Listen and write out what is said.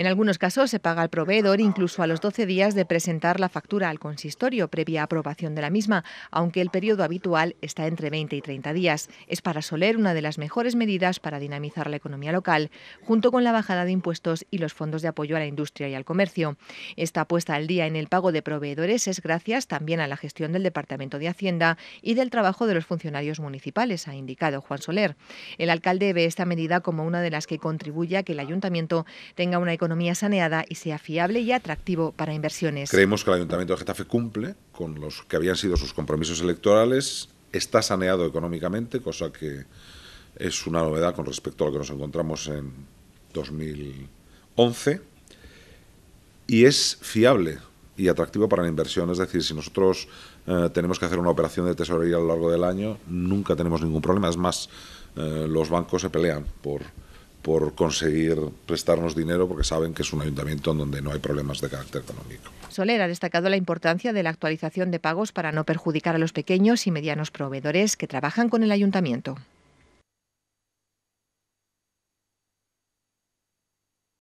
En algunos casos se paga al proveedor incluso a los 12 días de presentar la factura al consistorio previa aprobación de la misma, aunque el periodo habitual está entre 20 y 30 días. Es para Soler una de las mejores medidas para dinamizar la economía local, junto con la bajada de impuestos y los fondos de apoyo a la industria y al comercio. Esta apuesta al día en el pago de proveedores es gracias también a la gestión del Departamento de Hacienda y del trabajo de los funcionarios municipales, ha indicado Juan Soler. El alcalde ve esta medida como una de las que contribuye a que el ayuntamiento tenga una economía saneada y sea fiable y atractivo para inversiones. Creemos que el Ayuntamiento de Getafe cumple con los que habían sido sus compromisos electorales, está saneado económicamente, cosa que es una novedad con respecto a lo que nos encontramos en 2011, y es fiable y atractivo para la inversión. Es decir, si nosotros eh, tenemos que hacer una operación de tesorería a lo largo del año, nunca tenemos ningún problema. Es más, eh, los bancos se pelean por por conseguir prestarnos dinero porque saben que es un ayuntamiento en donde no hay problemas de carácter económico. Soler ha destacado la importancia de la actualización de pagos para no perjudicar a los pequeños y medianos proveedores que trabajan con el ayuntamiento.